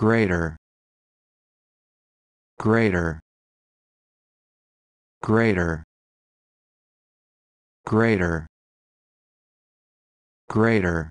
greater greater greater greater greater